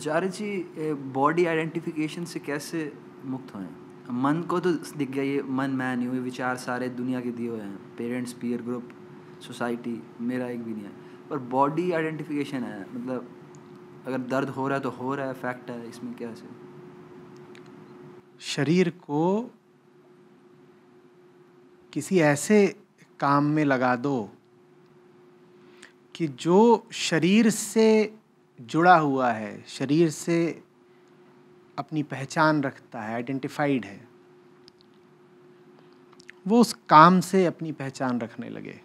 आचार्य जी body identification से कैसे मुक्त हुए मन को तो दिख गया ये मन मैं नहीं हुई विचार सारे दुनिया के दिए हुए हैं पेरेंट्स पीयर ग्रुप सोसाइटी मेरा एक भी नहीं है पर बॉडी आइडेंटिफिकेशन है मतलब अगर दर्द हो रहा है तो हो रहा है फैक्ट है इसमें क्या से शरीर को किसी ऐसे काम में लगा दो कि जो शरीर से जुड़ा हुआ है शरीर से अपनी पहचान रखता है आइडेंटिफाइड है वो उस काम से अपनी पहचान रखने लगे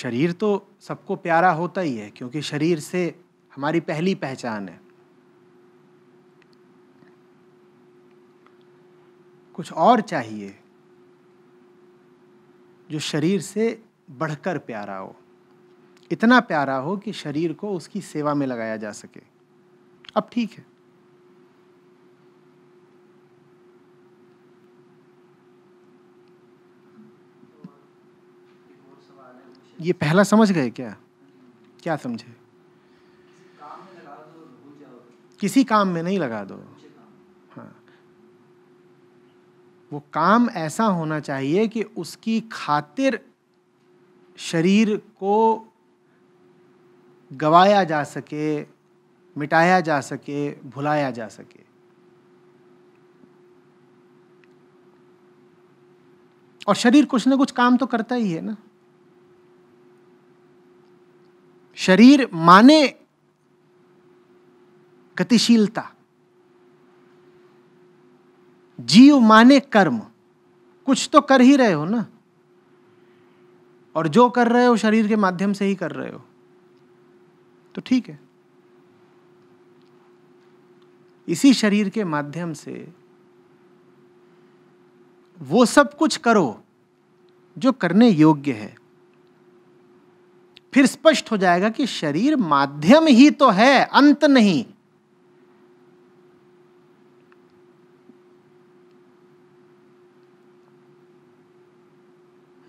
शरीर तो सबको प्यारा होता ही है क्योंकि शरीर से हमारी पहली पहचान है कुछ और चाहिए जो शरीर से बढ़कर प्यारा हो इतना प्यारा हो कि शरीर को उसकी सेवा में लगाया जा सके अब ठीक है ये पहला समझ गए क्या क्या समझे किसी काम में नहीं लगा दो हाँ वो काम ऐसा होना चाहिए कि उसकी खातिर शरीर को गवाया जा सके मिटाया जा सके भुलाया जा सके और शरीर कुछ ना कुछ काम तो करता ही है ना शरीर माने गतिशीलता जीव माने कर्म कुछ तो कर ही रहे हो ना और जो कर रहे हो शरीर के माध्यम से ही कर रहे हो तो ठीक है इसी शरीर के माध्यम से वो सब कुछ करो जो करने योग्य है फिर स्पष्ट हो जाएगा कि शरीर माध्यम ही तो है अंत नहीं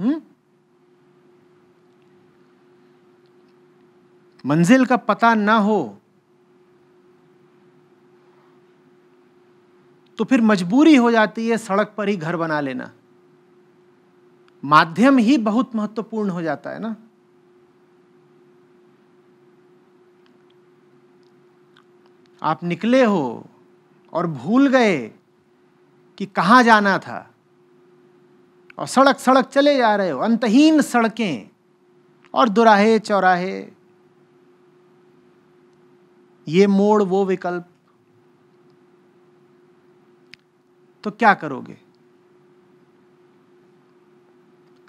हम्म मंजिल का पता ना हो तो फिर मजबूरी हो जाती है सड़क पर ही घर बना लेना माध्यम ही बहुत महत्वपूर्ण हो जाता है ना आप निकले हो और भूल गए कि कहाँ जाना था और सड़क सड़क चले जा रहे हो अंतहीन सड़कें और दुराहे चौराहे ये मोड़ वो विकल्प तो क्या करोगे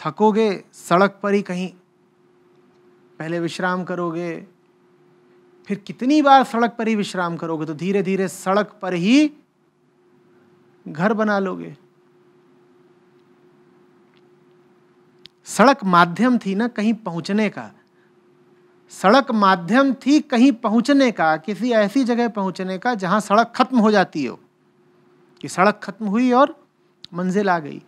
थकोगे सड़क पर ही कहीं पहले विश्राम करोगे फिर कितनी बार सड़क पर ही विश्राम करोगे तो धीरे धीरे सड़क पर ही घर बना लोगे सड़क माध्यम थी ना कहीं पहुंचने का सड़क माध्यम थी कहीं पहुंचने का किसी ऐसी जगह पहुंचने का जहां सड़क खत्म हो जाती हो कि सड़क खत्म हुई और मंजिल आ गई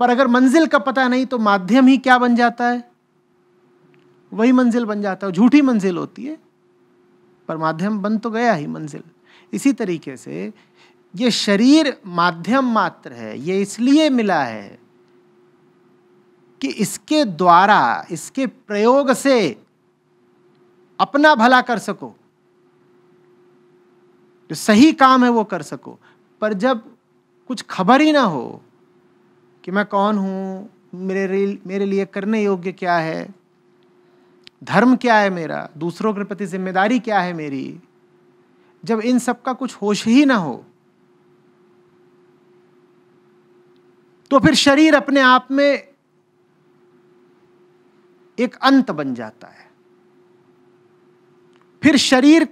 पर अगर मंजिल का पता नहीं तो माध्यम ही क्या बन जाता है वही मंजिल बन जाता है झूठी मंजिल होती है पर माध्यम बन तो गया ही मंजिल इसी तरीके से ये शरीर माध्यम मात्र है ये इसलिए मिला है कि इसके द्वारा इसके प्रयोग से अपना भला कर सको जो सही काम है वो कर सको पर जब कुछ खबर ही ना हो कि मैं कौन हूं मेरे मेरे लिए करने योग्य क्या है धर्म क्या है मेरा दूसरों के प्रति जिम्मेदारी क्या है मेरी जब इन सब का कुछ होश ही ना हो तो फिर शरीर अपने आप में एक अंत बन जाता है फिर शरीर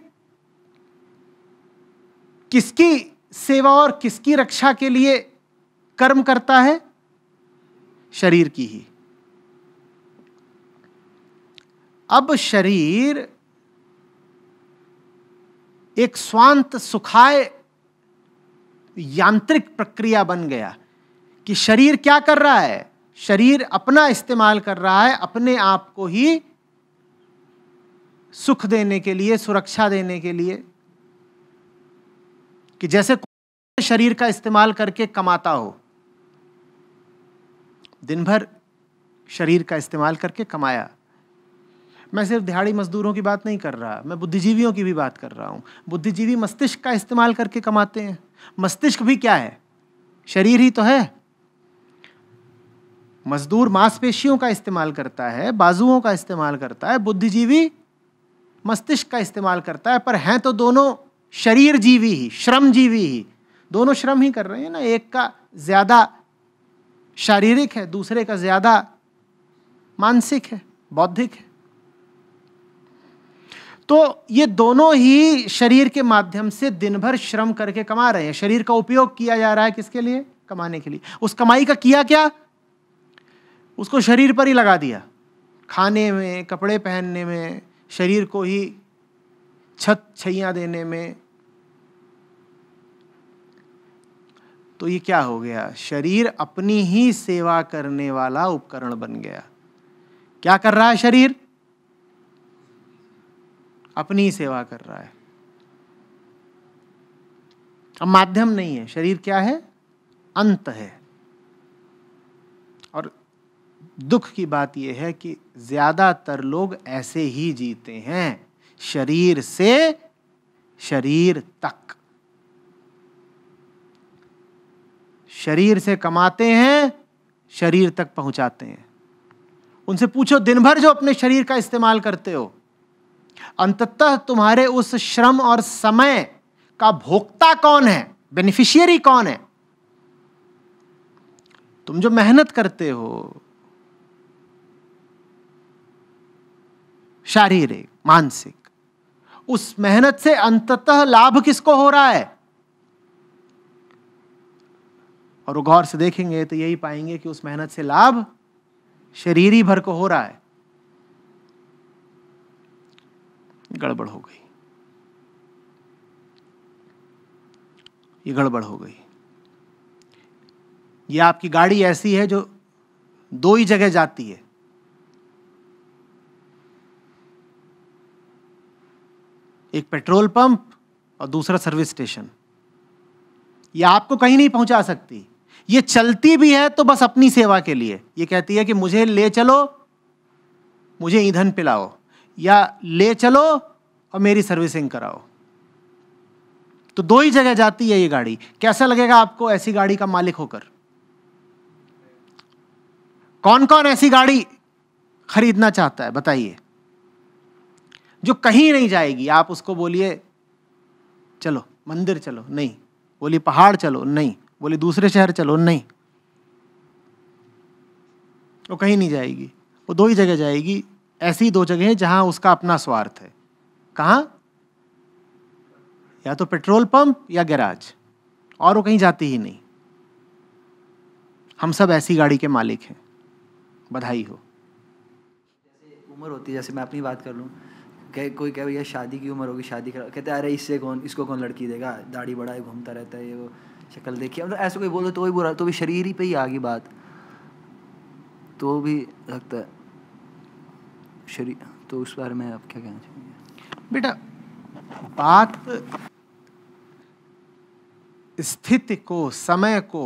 किसकी सेवा और किसकी रक्षा के लिए कर्म करता है शरीर की ही अब शरीर एक स्वांत सुखाय यांत्रिक प्रक्रिया बन गया कि शरीर क्या कर रहा है शरीर अपना इस्तेमाल कर रहा है अपने आप को ही सुख देने के लिए सुरक्षा देने के लिए कि जैसे शरीर का इस्तेमाल करके कमाता हो दिन भर शरीर का इस्तेमाल करके कमाया मैं सिर्फ दिहाड़ी मजदूरों की बात नहीं कर रहा मैं बुद्धिजीवियों की भी बात कर रहा हूं बुद्धिजीवी मस्तिष्क का इस्तेमाल करके कमाते हैं मस्तिष्क भी क्या है शरीर ही तो है मजदूर मांसपेशियों का इस्तेमाल करता है बाजुओं का इस्तेमाल करता है बुद्धिजीवी मस्तिष्क का इस्तेमाल करता है पर हैं तो दोनों शरीर जीवी ही श्रम जीवी ही दोनों श्रम ही कर रहे हैं ना एक का ज़्यादा शारीरिक है दूसरे का ज़्यादा मानसिक है बौद्धिक है तो ये दोनों ही शरीर के माध्यम से दिन भर श्रम करके कमा रहे हैं शरीर का उपयोग किया जा रहा है किसके लिए कमाने के लिए उस कमाई का किया क्या उसको शरीर पर ही लगा दिया खाने में कपड़े पहनने में शरीर को ही छत छैया देने में तो ये क्या हो गया शरीर अपनी ही सेवा करने वाला उपकरण बन गया क्या कर रहा है शरीर अपनी ही सेवा कर रहा है अब माध्यम नहीं है शरीर क्या है अंत है दुख की बात यह है कि ज़्यादातर लोग ऐसे ही जीते हैं शरीर से शरीर तक शरीर से कमाते हैं शरीर तक पहुंचाते हैं उनसे पूछो दिन भर जो अपने शरीर का इस्तेमाल करते हो अंततः तुम्हारे उस श्रम और समय का भोक्ता कौन है बेनिफिशियरी कौन है तुम जो मेहनत करते हो शारीरिक मानसिक उस मेहनत से अंततः लाभ किसको हो रहा है और गौर से देखेंगे तो यही पाएंगे कि उस मेहनत से लाभ शरीर ही भर को हो रहा है गड़बड़ हो गई ये गड़बड़ हो गई ये आपकी गाड़ी ऐसी है जो दो ही जगह जाती है एक पेट्रोल पंप और दूसरा सर्विस स्टेशन ये आपको कहीं नहीं पहुंचा सकती ये चलती भी है तो बस अपनी सेवा के लिए ये कहती है कि मुझे ले चलो मुझे ईंधन पिलाओ या ले चलो और मेरी सर्विसिंग कराओ तो दो ही जगह जाती है ये गाड़ी कैसा लगेगा आपको ऐसी गाड़ी का मालिक होकर कौन कौन ऐसी गाड़ी खरीदना चाहता है बताइए जो कहीं नहीं जाएगी आप उसको बोलिए चलो मंदिर चलो नहीं बोलिए पहाड़ चलो नहीं बोलिए दूसरे शहर चलो नहीं वो कहीं नहीं जाएगी वो दो ही जगह जाएगी ऐसी दो जगह हैं जहां उसका अपना स्वार्थ है कहाँ या तो पेट्रोल पंप या गैराज और वो कहीं जाती ही नहीं हम सब ऐसी गाड़ी के मालिक हैं बधाई हो उम्र होती है जैसे मैं अपनी बात कर लूँ कह कोई कह भैया शादी की उम्र होगी शादी करा कहते अरे इससे कौन इसको कौन लड़की देगा दाढ़ी बड़ा है घूमता रहता है ये वो शक्ल देखिए मतलब ऐसा कोई बोलो तो वही बुरा तो भी शरीर ही पे ही आ गई बात तो भी लगता है शरीर तो उस बारे में आप क्या कहना चाहेंगे बेटा बात स्थिति को समय को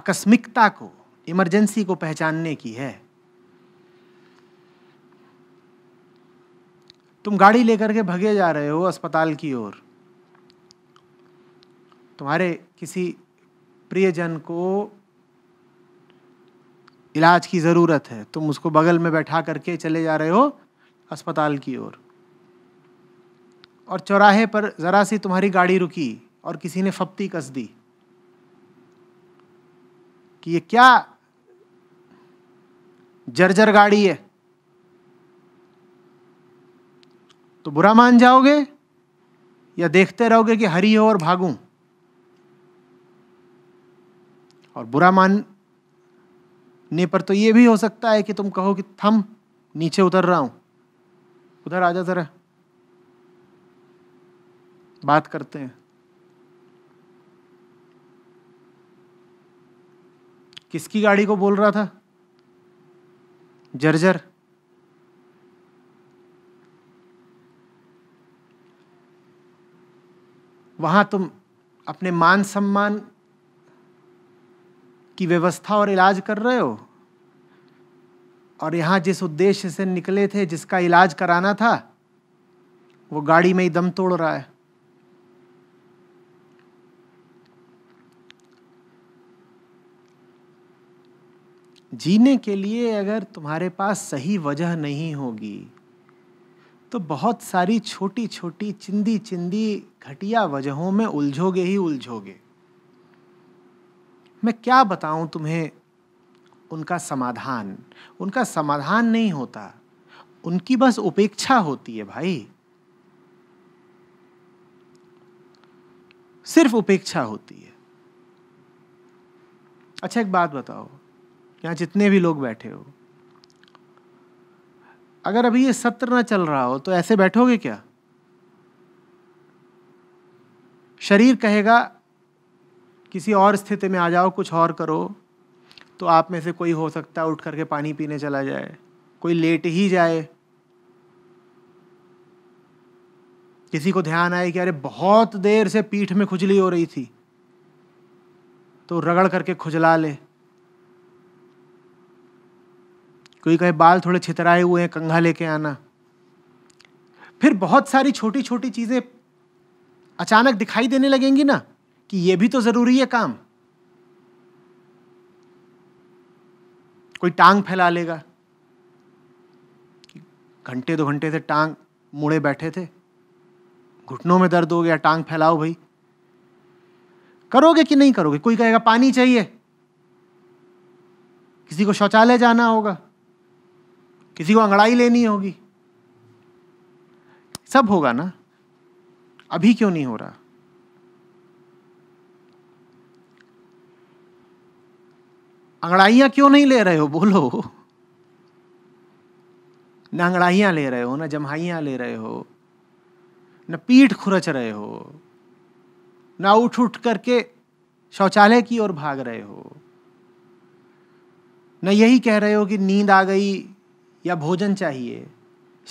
आकस्मिकता को इमरजेंसी को पहचानने की है तुम गाड़ी लेकर के भगे जा रहे हो अस्पताल की ओर तुम्हारे किसी प्रियजन को इलाज की ज़रूरत है तुम उसको बगल में बैठा करके चले जा रहे हो अस्पताल की ओर और, चौराहे पर ज़रा सी तुम्हारी गाड़ी रुकी और किसी ने फप्ती कस दी कि ये क्या जर्जर गाड़ी है तो बुरा मान जाओगे या देखते रहोगे कि हरी हो और भागूं और बुरा मानने पर तो यह भी हो सकता है कि तुम कहो कि थम नीचे उतर रहा हूं उधर आ जा जरा बात करते हैं किसकी गाड़ी को बोल रहा था जर्जर जर। वहाँ तुम अपने मान सम्मान की व्यवस्था और इलाज कर रहे हो और यहाँ जिस उद्देश्य से निकले थे जिसका इलाज कराना था वो गाड़ी में ही दम तोड़ रहा है जीने के लिए अगर तुम्हारे पास सही वजह नहीं होगी तो बहुत सारी छोटी छोटी चिंदी चिंदी घटिया वजहों में उलझोगे ही उलझोगे मैं क्या बताऊं तुम्हें उनका समाधान उनका समाधान नहीं होता उनकी बस उपेक्षा होती है भाई सिर्फ उपेक्षा होती है अच्छा एक बात बताओ यहां जितने भी लोग बैठे हो अगर अभी ये सत्र ना चल रहा हो तो ऐसे बैठोगे क्या शरीर कहेगा किसी और स्थिति में आ जाओ कुछ और करो तो आप में से कोई हो सकता है उठ करके पानी पीने चला जाए कोई लेट ही जाए किसी को ध्यान आए कि अरे बहुत देर से पीठ में खुजली हो रही थी तो रगड़ करके खुजला ले कोई कहे बाल थोड़े छितराए हुए हैं कंघा लेके आना फिर बहुत सारी छोटी छोटी चीज़ें अचानक दिखाई देने लगेंगी ना कि ये भी तो ज़रूरी है काम कोई टांग फैला लेगा घंटे दो घंटे से टांग मुड़े बैठे थे घुटनों में दर्द हो गया टांग फैलाओ भाई करोगे कि नहीं करोगे कोई कहेगा पानी चाहिए किसी को शौचालय जाना होगा किसी को अंगड़ाई लेनी होगी सब होगा ना अभी क्यों नहीं हो रहा अंगड़ाइयां क्यों नहीं ले रहे हो बोलो ना अंगड़ाइयां ले रहे हो ना जमहाइयाँ ले रहे हो ना पीठ खुरच रहे हो ना उठ उठ करके शौचालय की ओर भाग रहे हो ना यही कह रहे हो कि नींद आ गई या भोजन चाहिए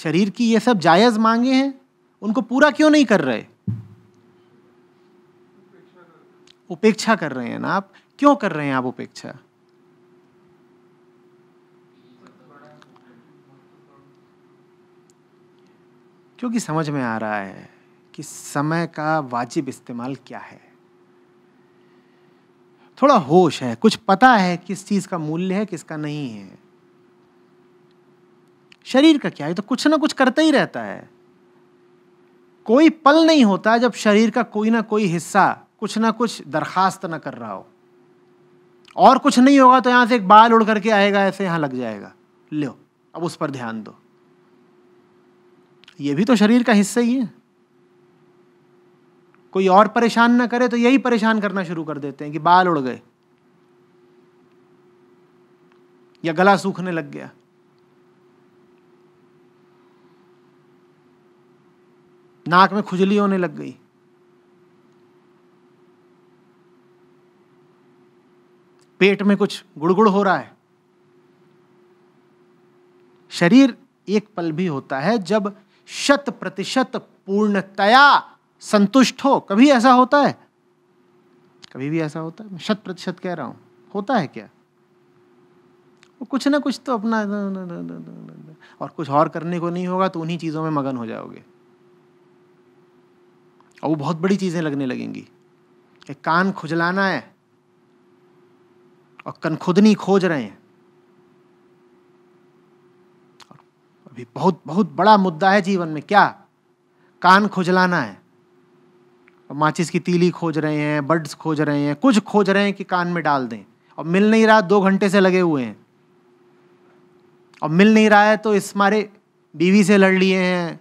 शरीर की ये सब जायज़ मांगे हैं उनको पूरा क्यों नहीं कर रहे उपेक्षा कर रहे हैं ना आप क्यों कर रहे हैं आप उपेक्षा क्योंकि समझ में आ रहा है कि समय का वाजिब इस्तेमाल क्या है थोड़ा होश है कुछ पता है किस चीज़ का मूल्य है किसका नहीं है शरीर का क्या है तो कुछ ना कुछ करता ही रहता है कोई पल नहीं होता जब शरीर का कोई ना कोई हिस्सा कुछ ना कुछ दरखास्त ना कर रहा हो और कुछ नहीं होगा तो यहां से एक बाल उड़ करके आएगा ऐसे यहां लग जाएगा लो अब उस पर ध्यान दो ये भी तो शरीर का हिस्सा ही है कोई और परेशान ना करे तो यही परेशान करना शुरू कर देते हैं कि बाल उड़ गए या गला सूखने लग गया नाक में खुजली होने लग गई पेट में कुछ गुड़गुड़ हो रहा है शरीर एक पल भी होता है जब शत प्रतिशत पूर्णतया संतुष्ट हो कभी ऐसा होता है कभी भी ऐसा होता है मैं शत प्रतिशत कह रहा हूं होता है क्या वो कुछ ना कुछ तो अपना और कुछ और करने को नहीं होगा तो उन्हीं चीज़ों में मगन हो जाओगे और वो बहुत बड़ी चीज़ें लगने लगेंगी कि कान खुजलाना है और कनखुदनी खोज रहे हैं अभी बहुत बहुत बड़ा मुद्दा है जीवन में क्या कान खुजलाना है और माचिस की तीली खोज रहे हैं बर्ड्स खोज रहे हैं कुछ खोज रहे हैं कि कान में डाल दें और मिल नहीं रहा दो घंटे से लगे हुए हैं और मिल नहीं रहा है तो इस मारे बीवी से लड़ लिए हैं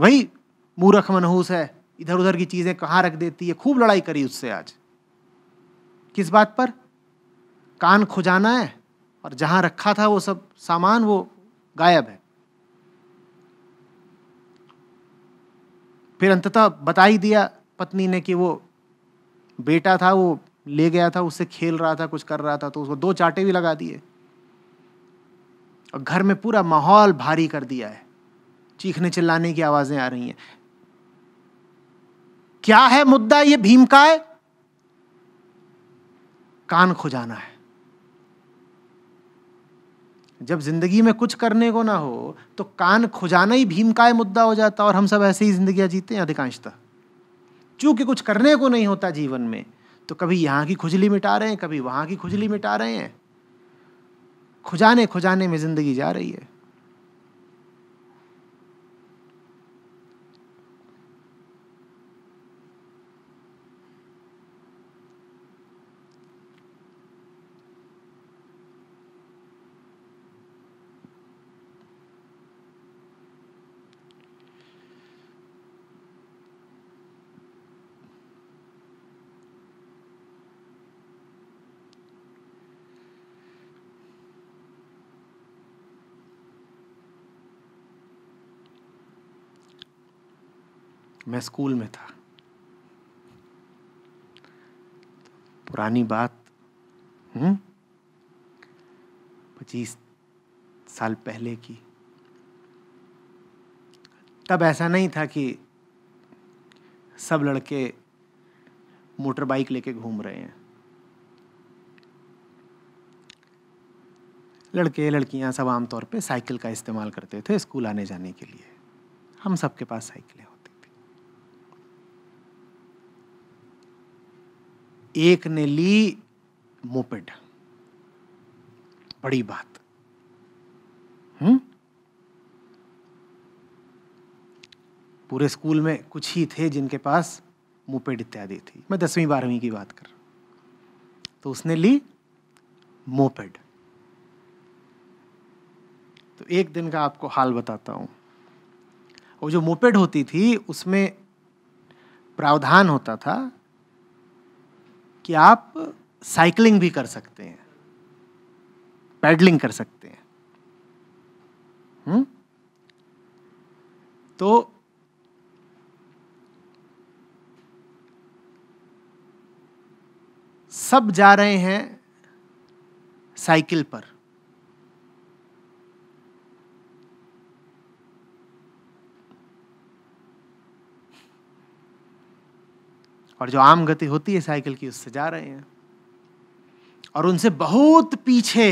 वही मूरख मनहूस है इधर उधर की चीज़ें कहाँ रख देती है खूब लड़ाई करी उससे आज किस बात पर कान खुजाना है और जहां रखा था वो सब सामान वो गायब है फिर अंततः बता ही दिया पत्नी ने कि वो बेटा था वो ले गया था उससे खेल रहा था कुछ कर रहा था तो उसको दो चाटे भी लगा दिए और घर में पूरा माहौल भारी कर दिया है चीखने चिल्लाने की आवाज़ें आ रही हैं क्या है मुद्दा ये भीम का है कान खुजाना है जब जिंदगी में कुछ करने को ना हो तो कान खुजाना ही भीम का मुद्दा हो जाता और हम सब ऐसे ही जिंदगी जीते हैं अधिकांशतः चूंकि कुछ करने को नहीं होता जीवन में तो कभी यहां की खुजली मिटा रहे हैं कभी वहां की खुजली मिटा रहे हैं खुजाने खुजाने में जिंदगी जा रही है मैं स्कूल में था पुरानी बात हम्म? पच्चीस साल पहले की तब ऐसा नहीं था कि सब लड़के मोटर बाइक लेके घूम रहे हैं लड़के लड़कियां सब आमतौर पे साइकिल का इस्तेमाल करते थे स्कूल आने जाने के लिए हम सबके पास साइकिलें एक ने ली मोपेड बड़ी बात हम्म पूरे स्कूल में कुछ ही थे जिनके पास मोपेड इत्यादि थी मैं दसवीं बारहवीं की बात कर तो उसने ली मोपेड तो एक दिन का आपको हाल बताता हूं वो जो मोपेड होती थी उसमें प्रावधान होता था कि आप साइकिलिंग भी कर सकते हैं पैडलिंग कर सकते हैं हुँ? हम्म? तो सब जा रहे हैं साइकिल पर और जो आम गति होती है साइकिल की उससे जा रहे हैं और उनसे बहुत पीछे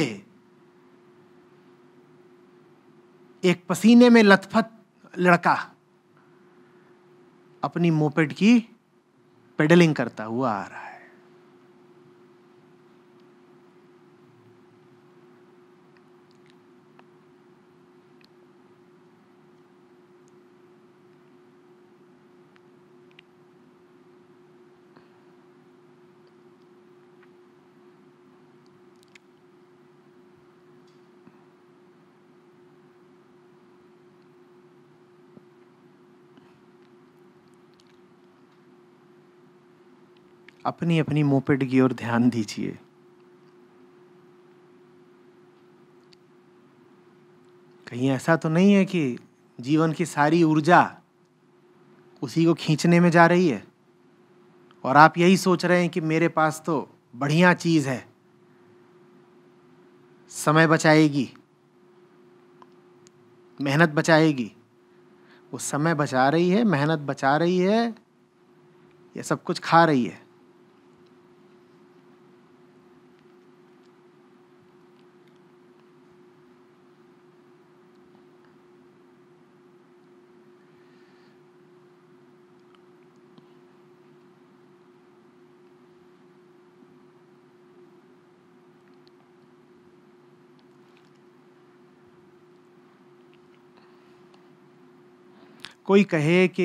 एक पसीने में लथपथ लड़का अपनी मोपेड की पेडलिंग करता हुआ आ रहा है अपनी अपनी मोपेट की ओर ध्यान दीजिए कहीं ऐसा तो नहीं है कि जीवन की सारी ऊर्जा उसी को खींचने में जा रही है और आप यही सोच रहे हैं कि मेरे पास तो बढ़िया चीज़ है समय बचाएगी मेहनत बचाएगी वो समय बचा रही है मेहनत बचा रही है ये सब कुछ खा रही है कोई कहे कि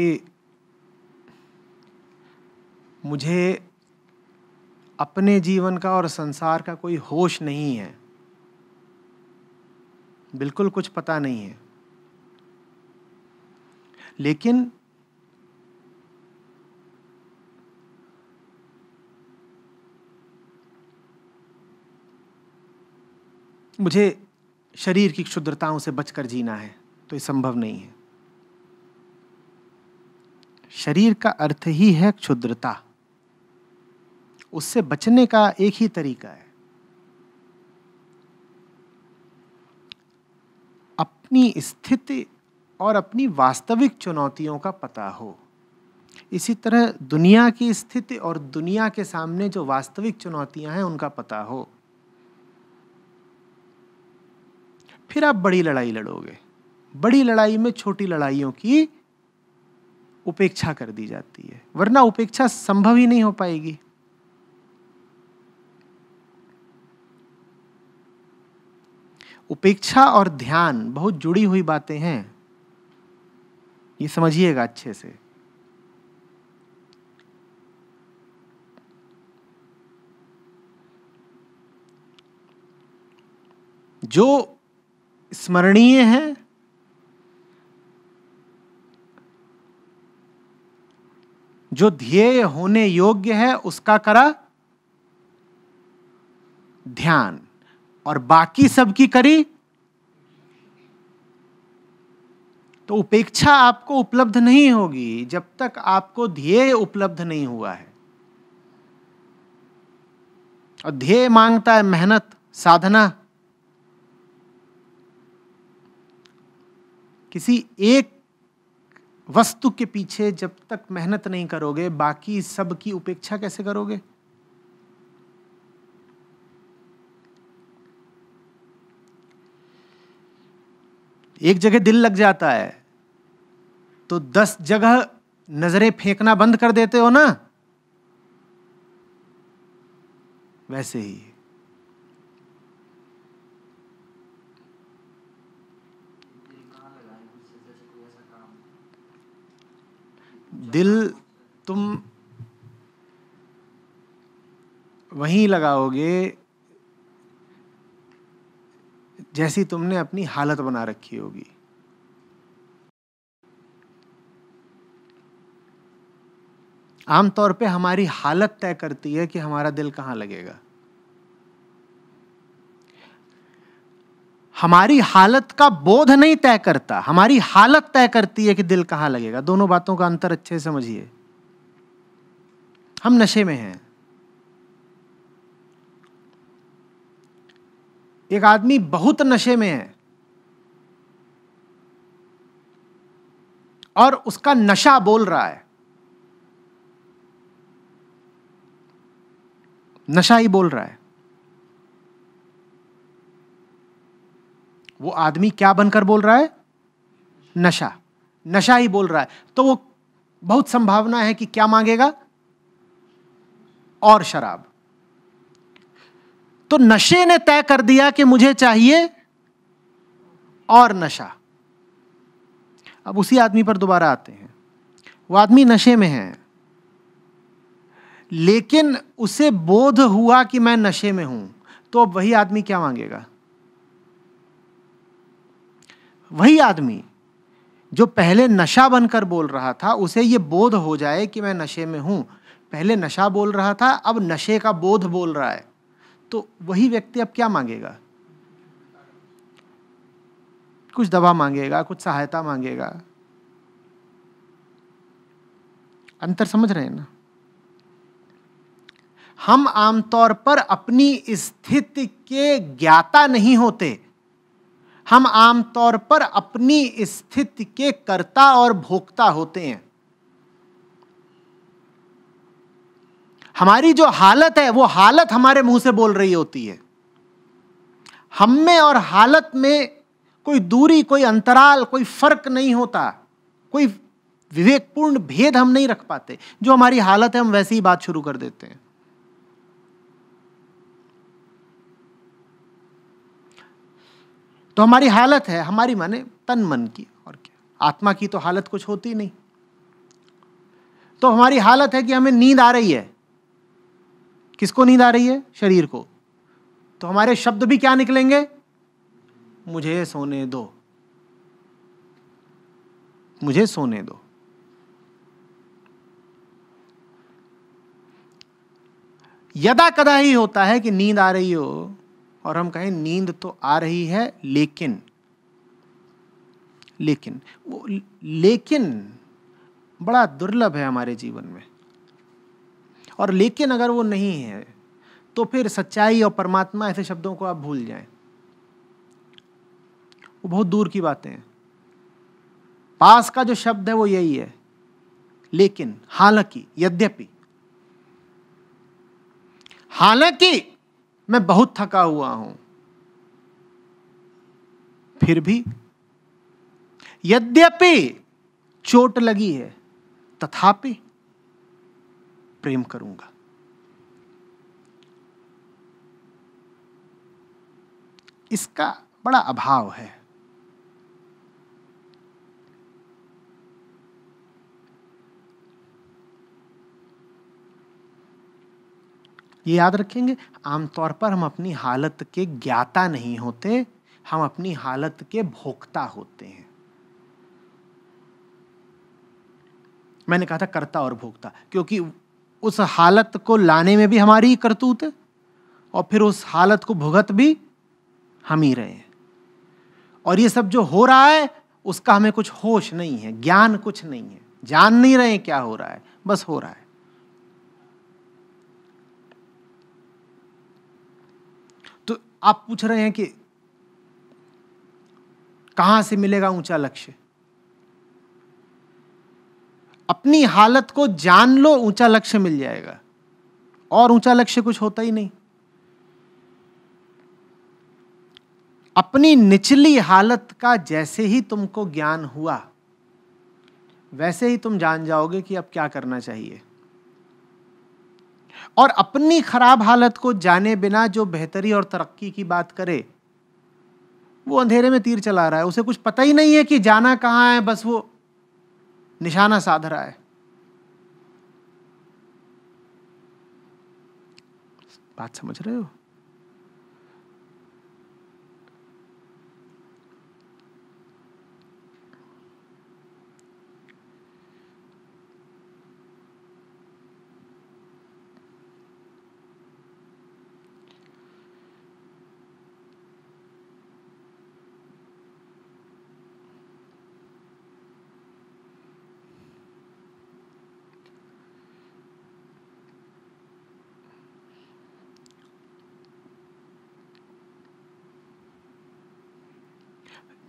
मुझे अपने जीवन का और संसार का कोई होश नहीं है बिल्कुल कुछ पता नहीं है लेकिन मुझे शरीर की क्षुद्रताओं से बचकर जीना है तो ये संभव नहीं है शरीर का अर्थ ही है क्षुद्रता उससे बचने का एक ही तरीका है अपनी स्थिति और अपनी वास्तविक चुनौतियों का पता हो इसी तरह दुनिया की स्थिति और दुनिया के सामने जो वास्तविक चुनौतियां हैं उनका पता हो फिर आप बड़ी लड़ाई लड़ोगे बड़ी लड़ाई में छोटी लड़ाइयों की उपेक्षा कर दी जाती है वरना उपेक्षा संभव ही नहीं हो पाएगी उपेक्षा और ध्यान बहुत जुड़ी हुई बातें हैं ये समझिएगा अच्छे से जो स्मरणीय है जो ध्येय होने योग्य है उसका करा ध्यान और बाकी सब की करी तो उपेक्षा आपको उपलब्ध नहीं होगी जब तक आपको ध्येय उपलब्ध नहीं हुआ है और ध्येय मांगता है मेहनत साधना किसी एक वस्तु के पीछे जब तक मेहनत नहीं करोगे बाकी सब की उपेक्षा कैसे करोगे एक जगह दिल लग जाता है तो दस जगह नजरें फेंकना बंद कर देते हो ना वैसे ही दिल तुम वहीं लगाओगे जैसी तुमने अपनी हालत बना रखी होगी आमतौर पे हमारी हालत तय करती है कि हमारा दिल कहाँ लगेगा हमारी हालत का बोध नहीं तय करता हमारी हालत तय करती है कि दिल कहाँ लगेगा दोनों बातों का अंतर अच्छे से समझिए हम नशे में हैं एक आदमी बहुत नशे में है और उसका नशा बोल रहा है नशा ही बोल रहा है वो आदमी क्या बनकर बोल रहा है नशा नशा ही बोल रहा है तो वो बहुत संभावना है कि क्या मांगेगा और शराब तो नशे ने तय कर दिया कि मुझे चाहिए और नशा अब उसी आदमी पर दोबारा आते हैं वो आदमी नशे में है लेकिन उसे बोध हुआ कि मैं नशे में हूं तो अब वही आदमी क्या मांगेगा वही आदमी जो पहले नशा बनकर बोल रहा था उसे ये बोध हो जाए कि मैं नशे में हूँ पहले नशा बोल रहा था अब नशे का बोध बोल रहा है तो वही व्यक्ति अब क्या मांगेगा कुछ दवा मांगेगा कुछ सहायता मांगेगा अंतर समझ रहे हैं ना हम आमतौर पर अपनी स्थिति के ज्ञाता नहीं होते हम आमतौर पर अपनी स्थिति के कर्ता और भोक्ता होते हैं हमारी जो हालत है वो हालत हमारे मुंह से बोल रही होती है हम में और हालत में कोई दूरी कोई अंतराल कोई फर्क नहीं होता कोई विवेकपूर्ण भेद हम नहीं रख पाते जो हमारी हालत है हम वैसे ही बात शुरू कर देते हैं तो हमारी हालत है हमारी माने तन मन की और क्या आत्मा की तो हालत कुछ होती नहीं तो हमारी हालत है कि हमें नींद आ रही है किसको नींद आ रही है शरीर को तो हमारे शब्द भी क्या निकलेंगे मुझे सोने दो मुझे सोने दो यदा कदा ही होता है कि नींद आ रही हो और हम कहें नींद तो आ रही है लेकिन लेकिन वो लेकिन बड़ा दुर्लभ है हमारे जीवन में और लेकिन अगर वो नहीं है तो फिर सच्चाई और परमात्मा ऐसे शब्दों को आप भूल जाएं वो बहुत दूर की बातें हैं पास का जो शब्द है वो यही है लेकिन हालांकि यद्यपि हालांकि मैं बहुत थका हुआ हूं फिर भी यद्यपि चोट लगी है तथापि प्रेम करूंगा इसका बड़ा अभाव है ये याद रखेंगे आमतौर पर हम अपनी हालत के ज्ञाता नहीं होते हम अपनी हालत के भोक्ता होते हैं मैंने कहा था कर्ता और भोक्ता क्योंकि उस हालत को लाने में भी हमारी ही करतूत है और फिर उस हालत को भुगत भी हम ही रहे और ये सब जो हो रहा है उसका हमें कुछ होश नहीं है ज्ञान कुछ नहीं है जान नहीं रहे क्या हो रहा है बस हो रहा है आप पूछ रहे हैं कि कहां से मिलेगा ऊंचा लक्ष्य अपनी हालत को जान लो ऊंचा लक्ष्य मिल जाएगा और ऊंचा लक्ष्य कुछ होता ही नहीं अपनी निचली हालत का जैसे ही तुमको ज्ञान हुआ वैसे ही तुम जान जाओगे कि अब क्या करना चाहिए और अपनी खराब हालत को जाने बिना जो बेहतरी और तरक्की की बात करे वो अंधेरे में तीर चला रहा है उसे कुछ पता ही नहीं है कि जाना कहाँ है बस वो निशाना साध रहा है बात समझ रहे हो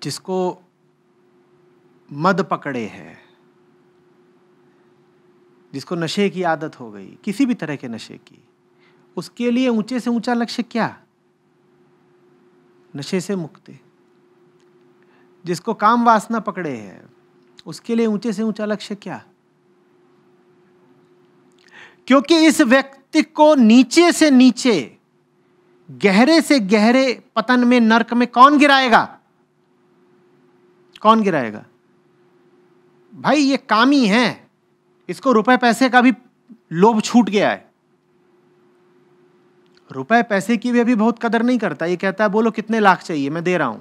जिसको मद पकड़े है जिसको नशे की आदत हो गई किसी भी तरह के नशे की उसके लिए ऊंचे से ऊंचा लक्ष्य क्या नशे से मुक्ति जिसको काम वासना पकड़े है उसके लिए ऊंचे से ऊंचा लक्ष्य क्या क्योंकि इस व्यक्ति को नीचे से नीचे गहरे से गहरे पतन में नरक में कौन गिराएगा कौन गिराएगा भाई ये काम ही है इसको रुपए पैसे का भी लोभ छूट गया है रुपए पैसे की भी अभी बहुत कदर नहीं करता ये कहता है बोलो कितने लाख चाहिए मैं दे रहा हूं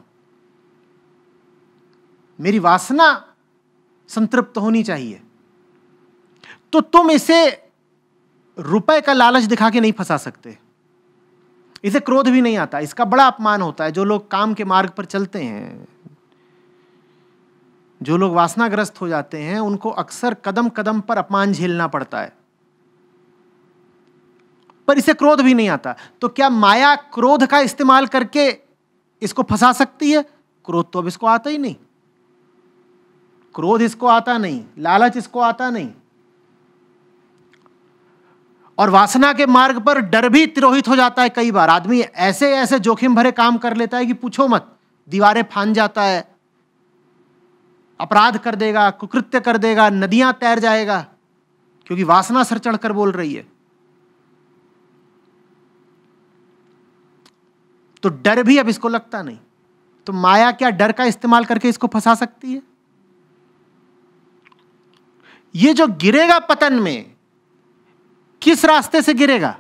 मेरी वासना संतृप्त होनी चाहिए तो तुम इसे रुपए का लालच दिखा के नहीं फंसा सकते इसे क्रोध भी नहीं आता इसका बड़ा अपमान होता है जो लोग काम के मार्ग पर चलते हैं जो लोग वासनाग्रस्त हो जाते हैं उनको अक्सर कदम कदम पर अपमान झेलना पड़ता है पर इसे क्रोध भी नहीं आता तो क्या माया क्रोध का इस्तेमाल करके इसको फंसा सकती है क्रोध तो अब इसको आता ही नहीं क्रोध इसको आता नहीं लालच इसको आता नहीं और वासना के मार्ग पर डर भी तिरोहित हो जाता है कई बार आदमी ऐसे ऐसे जोखिम भरे काम कर लेता है कि पूछो मत दीवारें फान जाता है अपराध कर देगा कुकृत्य कर देगा नदियां तैर जाएगा क्योंकि वासना सर चढ़कर बोल रही है तो डर भी अब इसको लगता नहीं तो माया क्या डर का इस्तेमाल करके इसको फंसा सकती है ये जो गिरेगा पतन में किस रास्ते से गिरेगा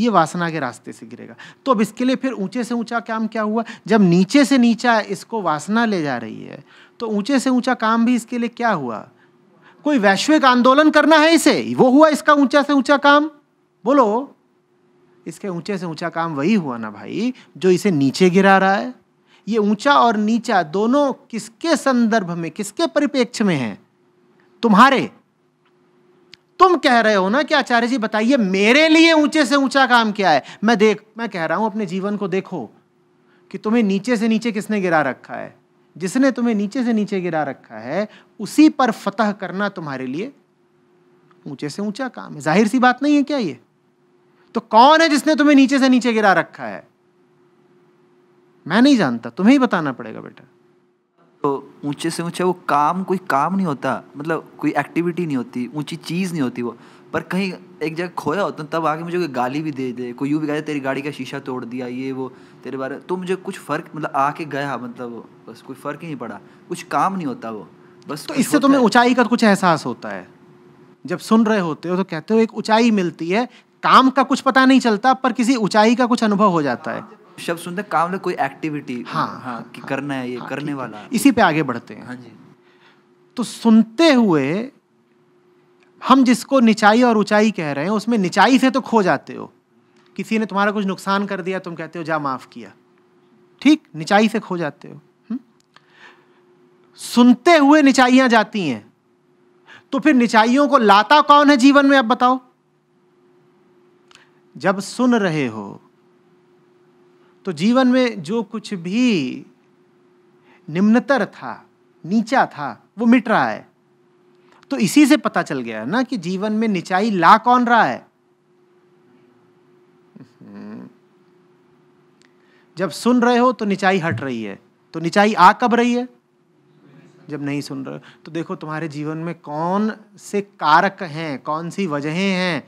ये वासना के रास्ते से गिरेगा तो अब इसके लिए फिर ऊंचे से ऊंचा काम क्या हुआ जब नीचे से नीचा इसको वासना ले जा रही है तो ऊंचे से ऊंचा काम भी इसके लिए क्या हुआ कोई वैश्विक आंदोलन करना है इसे वो हुआ इसका ऊंचा से ऊंचा काम बोलो इसके ऊंचे से ऊंचा काम वही हुआ ना भाई जो इसे नीचे गिरा रहा है ये ऊंचा और नीचा दोनों किसके संदर्भ में किसके परिपेक्ष में है तुम्हारे तुम कह रहे हो ना कि आचार्य जी बताइए मेरे लिए ऊंचे से ऊंचा काम क्या है मैं देख मैं कह रहा हूं अपने जीवन को देखो कि तुम्हें नीचे से नीचे किसने गिरा रखा है जिसने तुम्हें नीचे से नीचे गिरा रखा है उसी पर फतह करना तुम्हारे लिए ऊंचे से ऊंचा काम है जाहिर सी बात नहीं है क्या ये तो कौन है जिसने तुम्हें नीचे से नीचे गिरा रखा है मैं नहीं जानता तुम्हें ही बताना पड़ेगा बेटा तो ऊंचे से ऊंचे वो काम कोई काम नहीं होता मतलब कोई एक्टिविटी नहीं होती ऊंची चीज़ नहीं होती वो पर कहीं एक जगह खोया होता तब आके मुझे कोई गाली भी दे दे कोई यूँ भी कहते तेरी गाड़ी का शीशा तोड़ दिया ये वो तेरे बारे तो मुझे कुछ फ़र्क मतलब आके गया मतलब बस कोई फ़र्क ही नहीं पड़ा कुछ काम नहीं होता वो बस तो इससे तुम्हें ऊंचाई का कुछ एहसास होता है जब सुन रहे होते हो तो कहते हो एक ऊंचाई मिलती है काम का कुछ पता नहीं चलता पर किसी ऊंचाई का कुछ अनुभव हो जाता है हाँ, शब्द सुनते हैं काम कोई एक्टिविटी हाँ हाँ हाँ, कि हाँ, करना है ये हाँ, करने वाला है। इसी पे आगे बढ़ते हैं हाँ जी तो सुनते हुए हम जिसको निचाई और ऊंचाई कह रहे हैं उसमें निचाई से तो खो जाते हो किसी ने तुम्हारा कुछ नुकसान कर दिया तुम कहते हो जा माफ किया ठीक निचाई से खो जाते हो हम्म? सुनते हुए निचाइयां जाती हैं तो फिर निचाइयों को लाता कौन है जीवन में अब बताओ जब सुन रहे हो तो जीवन में जो कुछ भी निम्नतर था नीचा था वो मिट रहा है तो इसी से पता चल गया ना कि जीवन में निचाई ला कौन रहा है जब सुन रहे हो तो निचाई हट रही है तो निचाई आ कब रही है जब नहीं सुन रहे हो तो देखो तुम्हारे जीवन में कौन से कारक हैं कौन सी वजहें हैं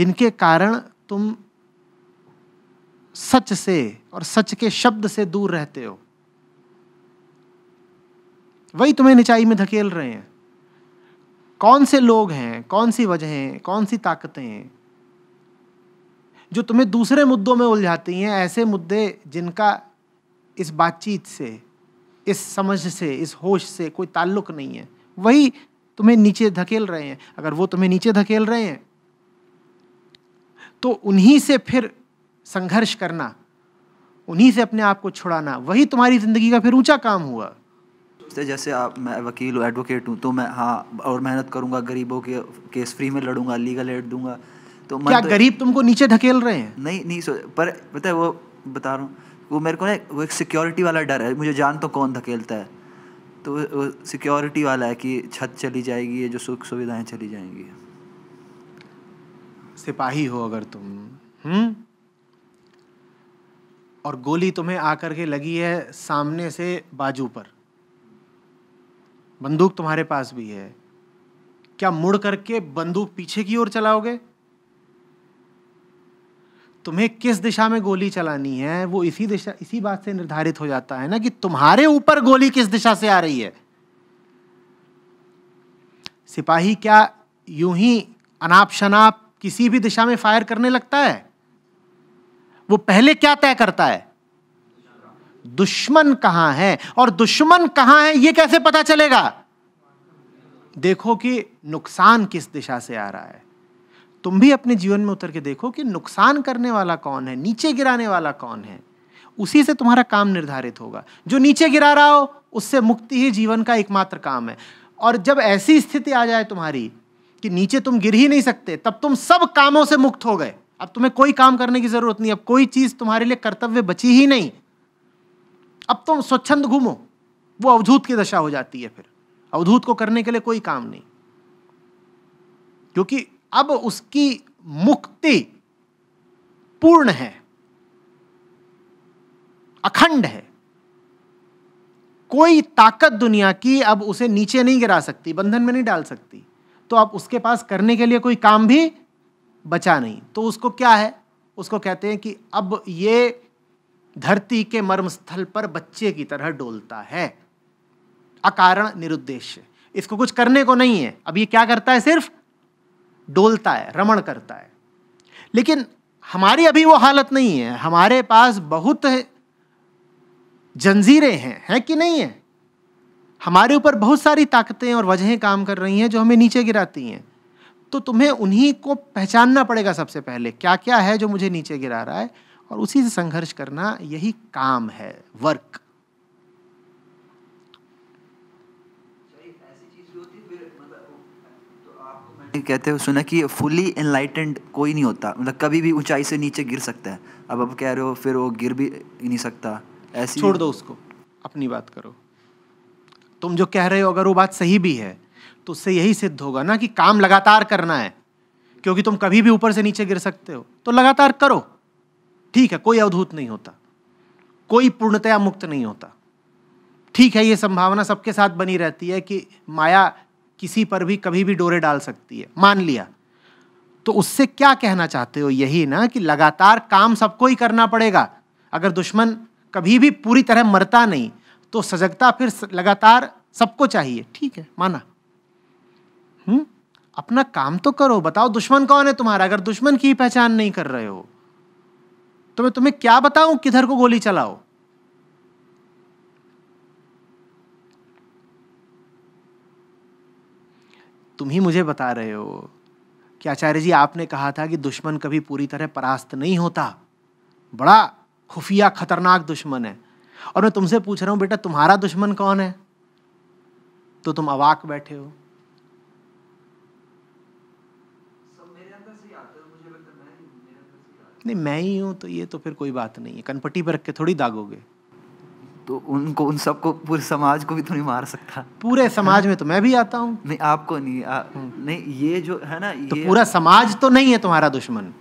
जिनके कारण तुम सच से और सच के शब्द से दूर रहते हो वही तुम्हें निचाई में धकेल रहे हैं कौन से लोग हैं कौन सी वजहें कौन सी ताकतें हैं जो तुम्हें दूसरे मुद्दों में उलझाती हैं ऐसे मुद्दे जिनका इस बातचीत से इस समझ से इस होश से कोई ताल्लुक नहीं है वही तुम्हें नीचे धकेल रहे हैं अगर वो तुम्हें नीचे धकेल रहे हैं तो उन्हीं से फिर संघर्ष करना उन्हीं से अपने आप को छुड़ाना वही तुम्हारी ज़िंदगी का फिर ऊंचा काम हुआ जैसे आप मैं वकील हूँ एडवोकेट हूँ तो मैं हाँ और मेहनत करूंगा गरीबों के केस फ्री में लड़ूंगा लीगल एड दूंगा तो क्या तो गरीब तुमको नीचे धकेल रहे हैं नहीं नहीं सो पर पता है वो बता रहा हूँ वो मेरे को ना वो एक सिक्योरिटी वाला डर है मुझे जान तो कौन धकेलता है तो सिक्योरिटी वाला है कि छत चली जाएगी ये जो सुख सुविधाएं चली जाएंगी सिपाही हो अगर तुम हम्म और गोली तुम्हें आकर के लगी है सामने से बाजू पर बंदूक तुम्हारे पास भी है क्या मुड़ करके बंदूक पीछे की ओर चलाओगे तुम्हें किस दिशा में गोली चलानी है वो इसी दिशा इसी बात से निर्धारित हो जाता है ना कि तुम्हारे ऊपर गोली किस दिशा से आ रही है सिपाही क्या यूं ही अनाप शनाप किसी भी दिशा में फायर करने लगता है वो पहले क्या तय करता है दुश्मन कहां है और दुश्मन कहां है ये कैसे पता चलेगा देखो कि नुकसान किस दिशा से आ रहा है तुम भी अपने जीवन में उतर के देखो कि नुकसान करने वाला कौन है नीचे गिराने वाला कौन है उसी से तुम्हारा काम निर्धारित होगा जो नीचे गिरा रहा हो उससे मुक्ति ही जीवन का एकमात्र काम है और जब ऐसी स्थिति आ जाए तुम्हारी कि नीचे तुम गिर ही नहीं सकते तब तुम सब कामों से मुक्त हो गए अब तुम्हें कोई काम करने की जरूरत नहीं अब कोई चीज तुम्हारे लिए कर्तव्य बची ही नहीं अब तुम स्वच्छंद घूमो वो अवधूत की दशा हो जाती है फिर अवधूत को करने के लिए कोई काम नहीं क्योंकि अब उसकी मुक्ति पूर्ण है अखंड है कोई ताकत दुनिया की अब उसे नीचे नहीं गिरा सकती बंधन में नहीं डाल सकती तो आप उसके पास करने के लिए कोई काम भी बचा नहीं तो उसको क्या है उसको कहते हैं कि अब ये धरती के मर्मस्थल पर बच्चे की तरह डोलता है अकारण निरुद्देश्य इसको कुछ करने को नहीं है अब ये क्या करता है सिर्फ डोलता है रमण करता है लेकिन हमारी अभी वो हालत नहीं है हमारे पास बहुत जंजीरें हैं हैं कि नहीं है हमारे ऊपर बहुत सारी ताकतें और वजहें काम कर रही हैं जो हमें नीचे गिराती हैं तो तुम्हें उन्हीं को पहचानना पड़ेगा सबसे पहले क्या क्या है जो मुझे नीचे गिरा रहा है और उसी से संघर्ष करना यही काम है मतलब वर्क तो कहते हो सुना कि फुली एनलाइटेंड कोई नहीं होता मतलब कभी भी ऊंचाई से नीचे गिर सकता है अब अब कह रहे हो फिर वो गिर भी नहीं सकता ऐसी छोड़ दो उसको अपनी बात करो तुम जो कह रहे हो अगर वो बात सही भी है तो उससे यही सिद्ध होगा ना कि काम लगातार करना है क्योंकि तुम कभी भी ऊपर से नीचे गिर सकते हो तो लगातार करो ठीक है कोई अवधूत नहीं होता कोई पूर्णतया मुक्त नहीं होता ठीक है ये संभावना सबके साथ बनी रहती है कि माया किसी पर भी कभी भी डोरे डाल सकती है मान लिया तो उससे क्या कहना चाहते हो यही ना कि लगातार काम सबको ही करना पड़ेगा अगर दुश्मन कभी भी पूरी तरह मरता नहीं तो सजगता फिर लगातार सबको चाहिए ठीक है माना हुँ? हम्म? अपना काम तो करो बताओ दुश्मन कौन है तुम्हारा अगर दुश्मन की पहचान नहीं कर रहे हो तो मैं तुम्हें क्या बताऊं किधर को गोली चलाओ तुम ही मुझे बता रहे हो कि आचार्य जी आपने कहा था कि दुश्मन कभी पूरी तरह परास्त नहीं होता बड़ा खुफिया खतरनाक दुश्मन है और मैं तुमसे पूछ रहा हूं बेटा तुम्हारा दुश्मन कौन है तो तुम अवाक बैठे हो नहीं मैं ही हूँ तो ये तो फिर कोई बात नहीं है कनपट्टी पर रख के थोड़ी दागोगे तो उनको उन सबको पूरे समाज को भी तो नहीं मार सकता पूरे समाज में तो मैं भी आता हूँ नहीं आपको नहीं आ, हम्म। नहीं ये जो है ना तो ये तो पूरा समाज तो नहीं है तुम्हारा दुश्मन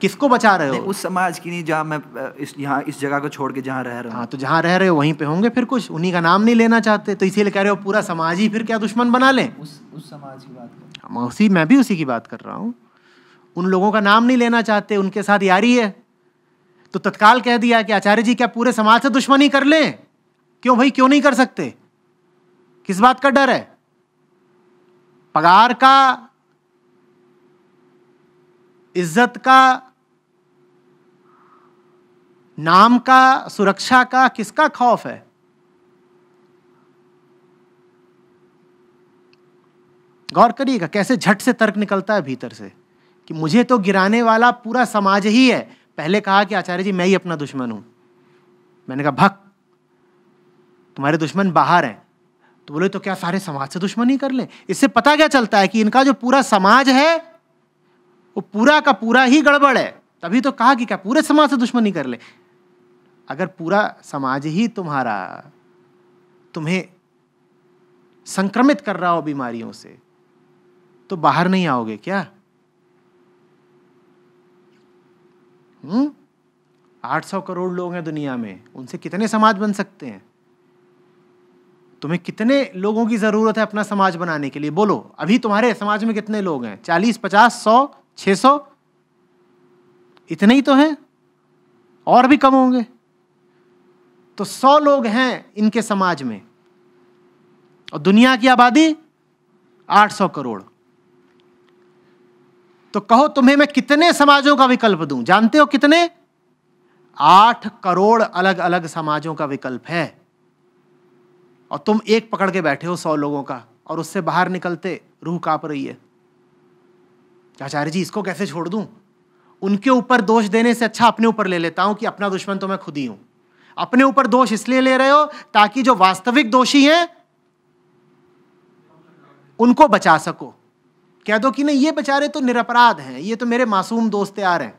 किसको बचा रहे हो उस समाज की नहीं जहाँ मैं इस यहाँ इस जगह को छोड़ के जहाँ रह रहा हूँ हाँ, तो जहाँ रह रहे हो वहीं पे होंगे फिर कुछ उन्हीं का नाम नहीं लेना चाहते तो इसीलिए कह रहे हो पूरा समाज ही फिर क्या दुश्मन बना लें उस उस समाज की बात कर उसी मैं भी उसी की बात कर रहा हूँ उन लोगों का नाम नहीं लेना चाहते उनके साथ यारी है तो तत्काल कह दिया कि आचार्य जी क्या पूरे समाज से दुश्मनी कर लें क्यों भाई क्यों नहीं कर सकते किस बात का डर है पगार का इज्जत का नाम का सुरक्षा का किसका खौफ है गौर करिएगा कैसे झट से तर्क निकलता है भीतर से कि मुझे तो गिराने वाला पूरा समाज ही है पहले कहा कि आचार्य जी मैं ही अपना दुश्मन हूं मैंने कहा भक्त तुम्हारे दुश्मन बाहर हैं तो बोले तो क्या सारे समाज से दुश्मनी कर ले इससे पता क्या चलता है कि इनका जो पूरा समाज है वो पूरा का पूरा ही गड़बड़ है तभी तो कहा कि क्या पूरे समाज से दुश्मनी कर ले अगर पूरा समाज ही तुम्हारा तुम्हें संक्रमित कर रहा हो बीमारियों से तो बाहर नहीं आओगे क्या हम्म? आठ सौ करोड़ लोग हैं दुनिया में उनसे कितने समाज बन सकते हैं तुम्हें कितने लोगों की ज़रूरत है अपना समाज बनाने के लिए बोलो अभी तुम्हारे समाज में कितने लोग हैं चालीस पचास सौ छह सौ इतने ही तो हैं और भी कम होंगे तो सौ लोग हैं इनके समाज में और दुनिया की आबादी आठ सौ करोड़ तो कहो तुम्हें मैं कितने समाजों का विकल्प दूं जानते हो कितने आठ करोड़ अलग अलग समाजों का विकल्प है और तुम एक पकड़ के बैठे हो सौ लोगों का और उससे बाहर निकलते रूह कांप रही है आचार्य जी इसको कैसे छोड़ दूं उनके ऊपर दोष देने से अच्छा अपने ऊपर ले लेता हूं कि अपना दुश्मन तो मैं खुद ही हूं अपने ऊपर दोष इसलिए ले रहे हो ताकि जो वास्तविक दोषी हैं उनको बचा सको कह दो कि नहीं ये बेचारे तो निरपराध हैं ये तो मेरे मासूम दोस्त यार हैं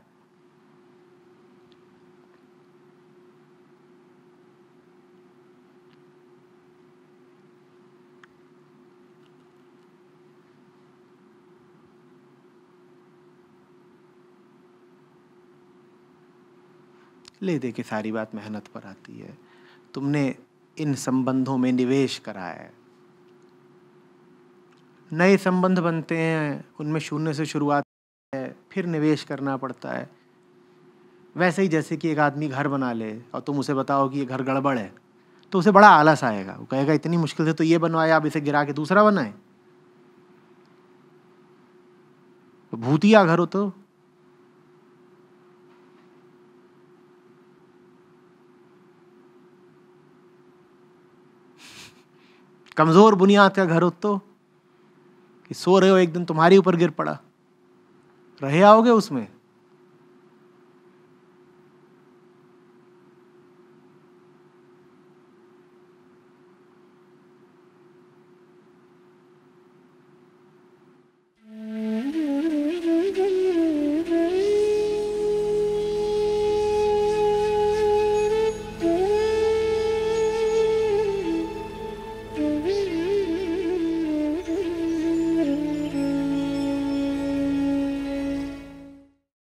ले दे के सारी बात मेहनत पर आती है तुमने इन संबंधों में निवेश करा है नए संबंध बनते हैं उनमें शून्य से शुरुआत है फिर निवेश करना पड़ता है वैसे ही जैसे कि एक आदमी घर बना ले और तुम उसे बताओ कि ये घर गड़बड़ है तो उसे बड़ा आलस आएगा वो कहेगा इतनी मुश्किल से तो ये बनवाया आप इसे गिरा के दूसरा बनाए तो भूतिया घर हो तो कमजोर बुनियाद का घर हो तो कि सो रहे हो एक दिन तुम्हारे ऊपर गिर पड़ा रहे आओगे उसमें